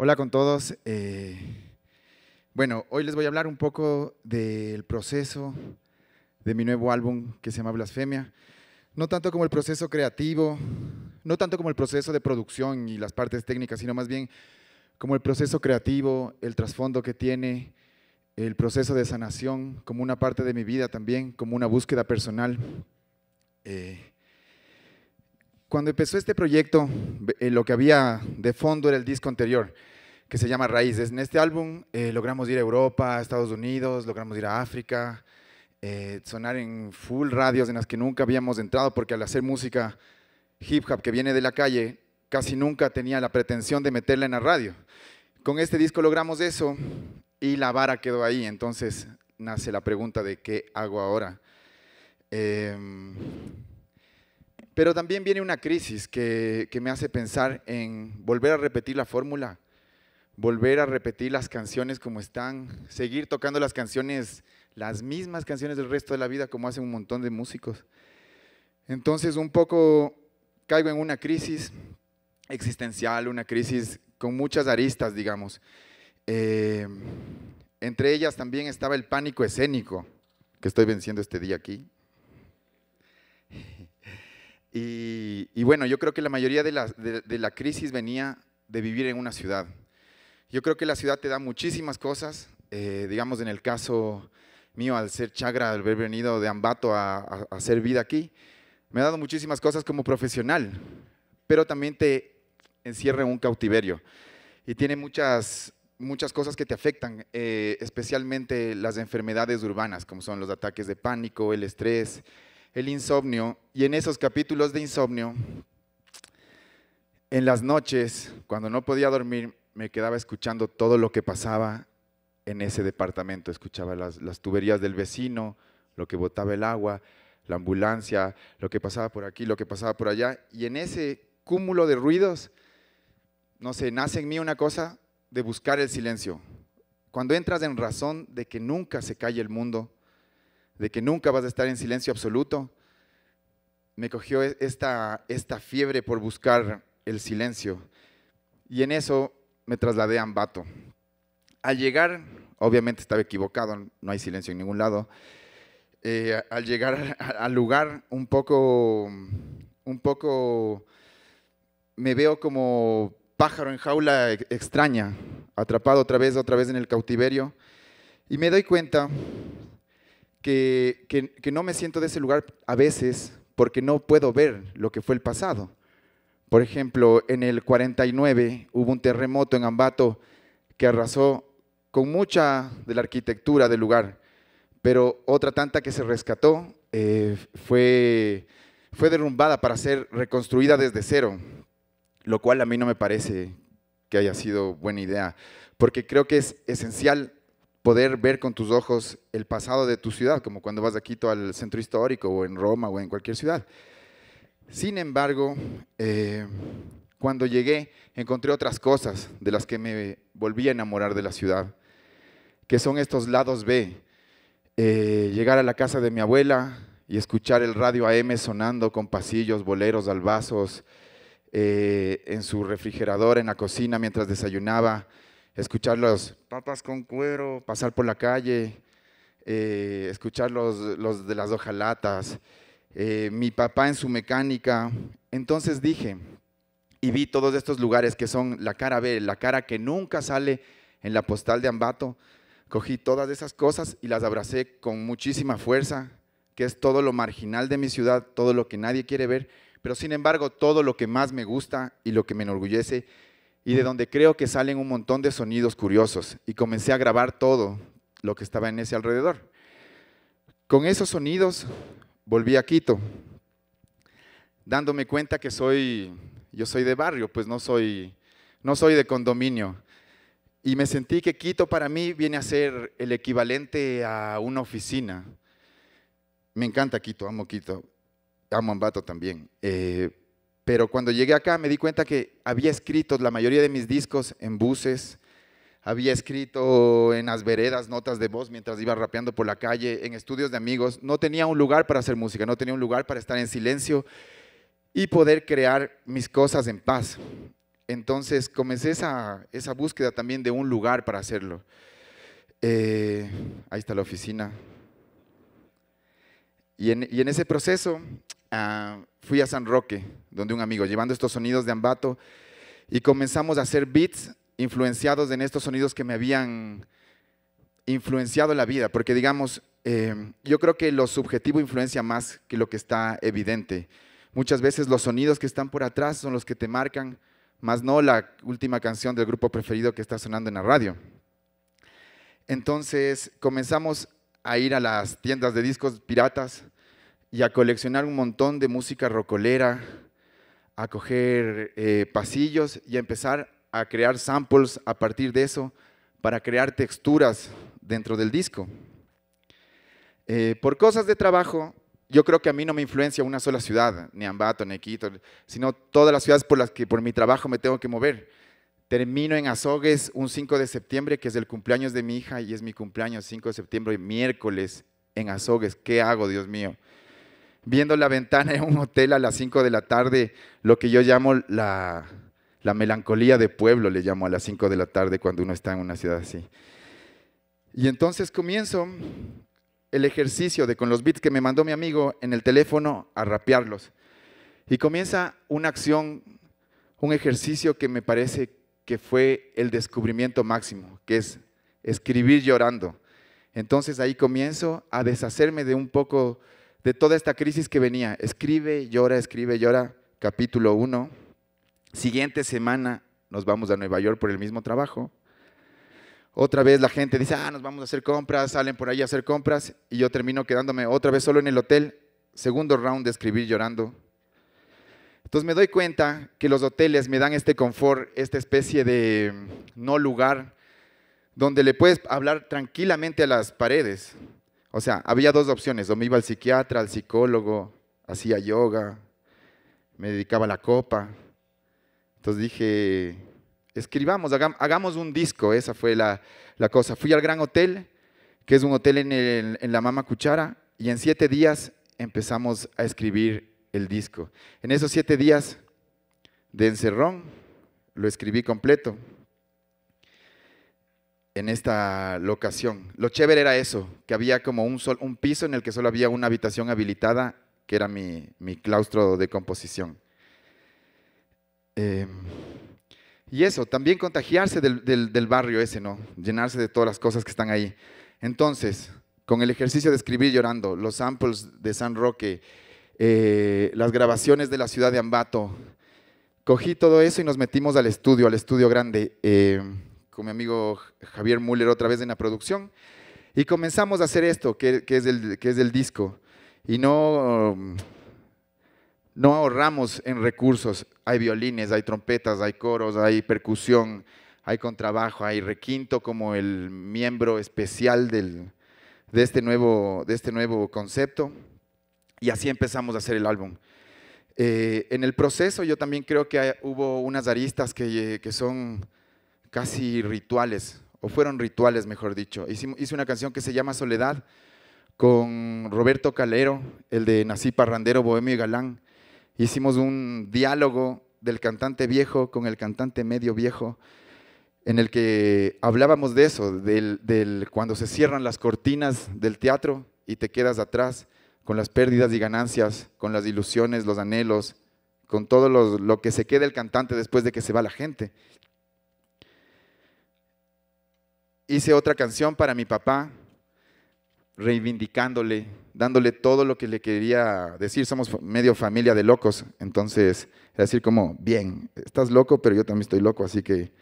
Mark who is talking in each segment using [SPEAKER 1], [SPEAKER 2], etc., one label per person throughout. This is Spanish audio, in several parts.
[SPEAKER 1] Hola con todos. Eh, bueno, hoy les voy a hablar un poco del proceso de mi nuevo álbum que se llama Blasfemia. No tanto como el proceso creativo, no tanto como el proceso de producción y las partes técnicas, sino más bien como el proceso creativo, el trasfondo que tiene, el proceso de sanación como una parte de mi vida también, como una búsqueda personal. Eh, cuando empezó este proyecto, eh, lo que había de fondo era el disco anterior, que se llama Raíces. En este álbum eh, logramos ir a Europa, a Estados Unidos, logramos ir a África, eh, sonar en full radios en las que nunca habíamos entrado, porque al hacer música hip hop que viene de la calle, casi nunca tenía la pretensión de meterla en la radio. Con este disco logramos eso y la vara quedó ahí. Entonces nace la pregunta de qué hago ahora. Em, pero también viene una crisis que, me hace pensar en volver a repetir la fórmula, volver a repetir las canciones como están, seguir tocando las canciones, las mismas canciones del resto de la vida como hacen un montón de músicos. Entonces un poco caigo en una crisis existencial, una crisis con muchas aristas, digamos. Eh, entre ellas también estaba el pánico escénico que estoy venciendo este día aquí. Y, bueno, yo creo que la mayoría de la, crisis venía de vivir en una ciudad. Yo creo que la ciudad te da muchísimas cosas, eh, digamos en el caso mío, al ser chagra, al haber venido de Ambato a, hacer vida aquí, me ha dado muchísimas cosas como profesional, pero también te encierra en un cautiverio y tiene muchas, muchas cosas que te afectan, eh, especialmente las enfermedades urbanas, como son los ataques de pánico, el estrés, el insomnio y en esos capítulos de insomnio, en las noches, cuando no podía dormir, me quedaba escuchando todo lo que pasaba en ese departamento. Escuchaba las, tuberías del vecino, lo que botaba el agua, la ambulancia, lo que pasaba por aquí, lo que pasaba por allá. Y en ese cúmulo de ruidos, no sé, nace en mí una cosa de buscar el silencio. Cuando entras en razón de que nunca se calle el mundo, de que nunca vas a estar en silencio absoluto, me cogió e-, esta, esta fiebre por buscar el silencio. Y en eso me trasladé a Ambato. Al llegar, obviamente estaba equivocado, no hay silencio en ningún lado. Eh, al llegar al lugar, un poco, un poco, me veo como pájaro en jaula extraña, atrapado otra vez, otra vez en el cautiverio, y me doy cuenta que, no me siento de ese lugar a veces porque no puedo ver lo que fue el pasado. Por ejemplo, en el 49 hubo un terremoto en Ambato que arrasó con mucha de la arquitectura del lugar, pero otra tanta que se rescató eh, fue, fue derrumbada para ser reconstruida desde cero, lo cual a mí no me parece que haya sido buena idea, porque creo que es esencial poder ver con tus ojos el pasado de tu ciudad, como cuando vas de Quito al centro histórico o en Roma o en cualquier ciudad. Sin embargo, eh, cuando llegué encontré otras cosas de las que me volví a enamorar de la ciudad, que son estos lados B. Eh, llegar a la casa de mi abuela y escuchar el radio AM sonando con pasillos, boleros, albazos, eh, en su refrigerador, en la cocina mientras desayunaba escuchar los papas con cuero, pasar por la calle, eh, escuchar los, de las hojalatas, eh, mi papá en su mecánica. Entonces dije, y vi todos estos lugares que son la cara B, la cara que nunca sale en la postal de Ambato, cogí todas esas cosas y las abracé con muchísima fuerza, que es todo lo marginal de mi ciudad, todo lo que nadie quiere ver, pero sin embargo todo lo que más me gusta y lo que me enorgullece y de donde creo que salen un montón de sonidos curiosos y comencé a grabar todo lo que estaba en ese alrededor. Con esos sonidos volví a Quito, dándome cuenta que soy, yo soy de barrio, pues no soy, no soy de condominio. Y me sentí que Quito para mí viene a ser el equivalente a una oficina. Me encanta Quito, amo Quito, amo Ambato también. Eh, pero cuando llegué acá me di cuenta que había escrito la mayoría de mis discos en buses, había escrito en las veredas notas de voz mientras iba rapeando por la calle, en estudios de amigos. No tenía un lugar para hacer música, no tenía un lugar para estar en silencio y poder crear mis cosas en paz. Entonces comencé esa, búsqueda también de un lugar para hacerlo. Eh, ahí está la oficina, y en, ese proceso ah, fui a San Roque, donde un amigo, llevando estos sonidos de ambato, y comenzamos a hacer beats influenciados en estos sonidos que me habían influenciado la vida, porque digamos, eh, yo creo que lo subjetivo influencia más que lo que está evidente. Muchas veces los sonidos que están por atrás son los que te marcan, más no la última canción del grupo preferido que está sonando en la radio. Entonces comenzamos a ir a las tiendas de discos piratas y a coleccionar un montón de música rocolera, a coger eh, pasillos y a empezar a crear samples a partir de eso para crear texturas dentro del disco. Eh, por cosas de trabajo, yo creo que a mí no me influencia una sola ciudad, ni Ambato, ni Quito, sino todas las ciudades por las que por mi trabajo me tengo que mover. Termino en Azogues un 5 de septiembre, que es el cumpleaños de mi hija, y es mi cumpleaños 5 de septiembre, miércoles, en Azogues. ¿Qué hago, Dios mío? Viendo la ventana en un hotel a las 5 de la tarde, lo que yo llamo la, la melancolía de pueblo, le llamo a las 5 de la tarde cuando uno está en una ciudad así. Y entonces comienzo el ejercicio de con los beats que me mandó mi amigo en el teléfono a rapearlos. Y comienza una acción, un ejercicio que me parece que fue el descubrimiento máximo, que es escribir llorando. Entonces ahí comienzo a deshacerme de un poco de toda esta crisis que venía. Escribe, llora, escribe, llora, capítulo 1. Siguiente semana nos vamos a Nueva York por el mismo trabajo. Otra vez la gente dice, ah, nos vamos a hacer compras, salen por ahí a hacer compras y yo termino quedándome otra vez solo en el hotel. Segundo round de escribir llorando. Entonces me doy cuenta que los hoteles me dan este confort, esta especie de mm, no lugar, donde le puedes hablar tranquilamente a las paredes. O sea, había dos opciones, o me iba al psiquiatra, al psicólogo, hacía yoga, me dedicaba a la copa. Entonces dije, escribamos, hagamos un disco, esa fue la, cosa. Fui al Gran Hotel, que es un hotel en la Mama Cuchara, y en siete días empezamos a escribir el disco. En esos siete días de encerrón lo escribí completo en esta locación. Lo chévere era eso, que había como un, sol, un piso en el que solo había una habitación habilitada, que era mi, claustro de composición. Em, y eso, también contagiarse del, barrio ese, ¿no? Llenarse de todas las cosas que están ahí. Entonces, con el ejercicio de escribir llorando, los samples de San Roque, eh, las grabaciones de la ciudad de Ambato. Cogí todo eso y nos metimos al estudio, al estudio grande, eh, con mi amigo Javier Müller otra vez en la producción, y comenzamos a hacer esto, que, es, el, disco. Y no, mm, no ahorramos en recursos. Hay violines, hay trompetas, hay coros, hay percusión, hay contrabajo, hay requinto como el miembro especial de, este nuevo, de este nuevo concepto. Y así empezamos a hacer el álbum. Eh, en el proceso yo también creo que hubo unas aristas eh, que, son casi rituales, o fueron rituales, mejor dicho. Hice, hice, una canción que se llama Soledad con Roberto Calero, el de Nací Parrandero, Bohemio y Galán. Hicimos un diálogo del cantante viejo con el cantante medio viejo, en el que hablábamos de eso, del, del cuando se cierran las cortinas del teatro y te quedas atrás con las pérdidas y ganancias, con las ilusiones, los anhelos, con todo lo, que se queda el cantante después de que se va la gente. Hice otra canción para mi papá, reivindicándole, dándole todo lo que le quería decir. Somos medio familia de locos, entonces es decir como, bien, estás loco, pero yo también estoy loco, así que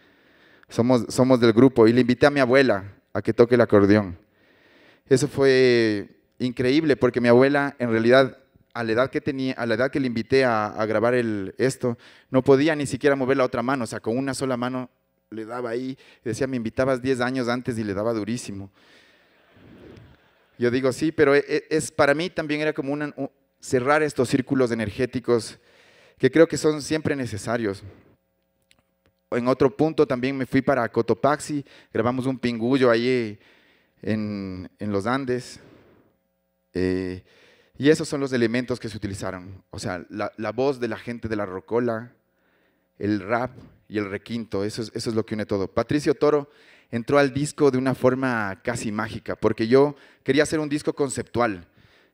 [SPEAKER 1] somos, somos del grupo. Y le invité a mi abuela a que toque el acordeón. Eso fue increíble, porque mi abuela en realidad a la edad que tenía, a la edad que le invité a, grabar el, esto, no podía ni siquiera mover la otra mano, o sea, con una sola mano le daba ahí, decía, me invitabas 10 años antes y le daba durísimo. Yo digo, sí, pero e, e, es, para mí también era como cerrar estos círculos energéticos que creo que son siempre necesarios. En otro punto también me fui para Cotopaxi, grabamos un pingullo ahí en, en los Andes, eh, y esos son los elementos que se utilizaron. O sea, la, voz de la gente de la rocola, el rap y el requinto, eso es, eso es lo que une todo. Patricio Toro entró al disco de una forma casi mágica, porque yo quería hacer un disco conceptual,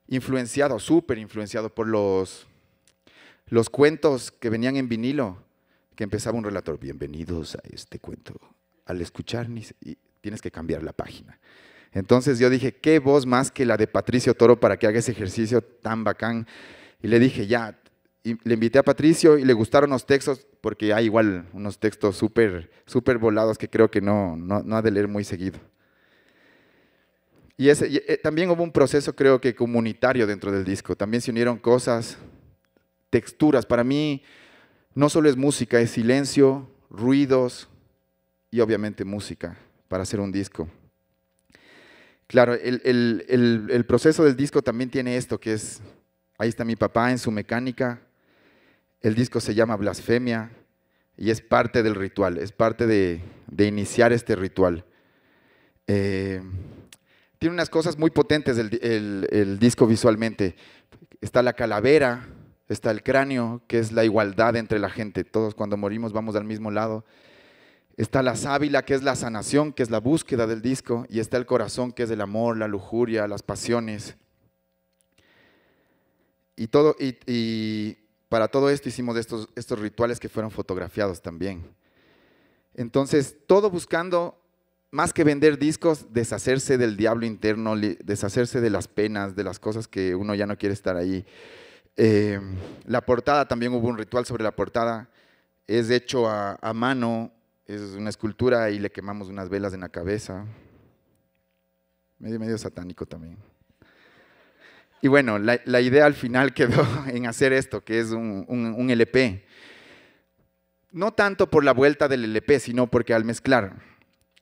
[SPEAKER 1] influenciado, súper influenciado por los, los cuentos que venían en vinilo, que empezaba un relator, bienvenidos a este cuento. Al escuchar, tienes que cambiar la página. Entonces yo dije, ¿qué voz más que la de Patricio Toro para que haga ese ejercicio tan bacán? Y le dije, ya, le invité a Patricio y le gustaron los textos, porque hay igual unos textos súper super volados que creo que no, no, ha de leer muy seguido. Y, ese, y, eh, también hubo un proceso, creo que comunitario dentro del disco. También se unieron cosas, texturas. Para mí, no solo es música, es silencio, ruidos y obviamente música para hacer un disco. Claro, el, proceso del disco también tiene esto, que es, ahí está mi papá en su mecánica, el disco se llama Blasfemia y es parte del ritual, es parte de, iniciar este ritual. Eh, tiene unas cosas muy potentes el disco visualmente. Está la calavera, está el cráneo, que es la igualdad entre la gente. Todos cuando morimos vamos al mismo lado Está la sábila, que es la sanación, que es la búsqueda del disco, y está el corazón, que es el amor, la lujuria, las pasiones. Y, todo, y, para todo esto hicimos estos, estos rituales que fueron fotografiados también. Entonces, todo buscando, más que vender discos, deshacerse del diablo interno, deshacerse de las penas, de las cosas que uno ya no quiere estar ahí. Eh, la portada, también hubo un ritual sobre la portada. Es hecho a mano es una escultura y le quemamos unas velas en la cabeza. Medio, medio satánico también. Y bueno, la, idea al final quedó en hacer esto, que es un, un, LP. No tanto por la vuelta del LP, sino porque al mezclar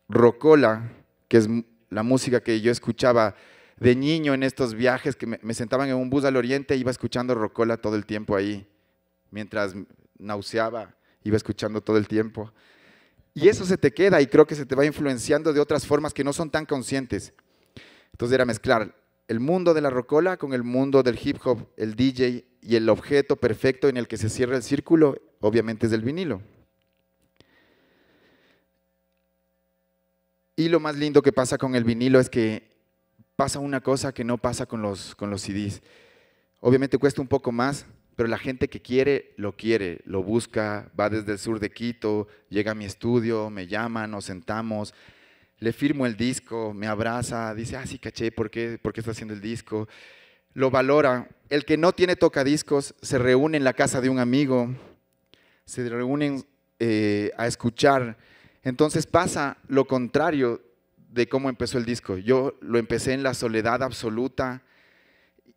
[SPEAKER 1] Rocola, que es la música que yo escuchaba de niño en estos viajes, que me, me sentaban en un bus al oriente, iba escuchando Rocola todo el tiempo ahí, mientras nauseaba, iba escuchando todo el tiempo. Y eso se te queda y creo que se te va influenciando de otras formas que no son tan conscientes. Entonces era mezclar el mundo de la rocola con el mundo del hip hop, el DJ y el objeto perfecto en el que se cierra el círculo, obviamente es el vinilo. Y lo más lindo que pasa con el vinilo es que pasa una cosa que no pasa con los, con los CDs. Obviamente cuesta un poco más, pero la gente que quiere, lo quiere, lo busca, va desde el sur de Quito, llega a mi estudio, me llama, nos sentamos, le firmo el disco, me abraza, dice, ah, sí, caché, ¿por qué, está haciendo el disco? Lo valora. El que no tiene tocadiscos se reúne en la casa de un amigo, se reúnen eh, a escuchar. Entonces pasa lo contrario de cómo empezó el disco. Yo lo empecé en la soledad absoluta,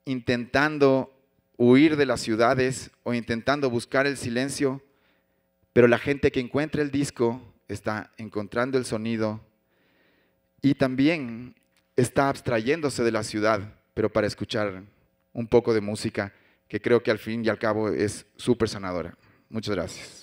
[SPEAKER 1] intentando huir de las ciudades o intentando buscar el silencio, pero la gente que encuentra el disco está encontrando el sonido y también está abstrayéndose de la ciudad, pero para escuchar un poco de música que creo que al fin y al cabo es súper sanadora. Muchas gracias.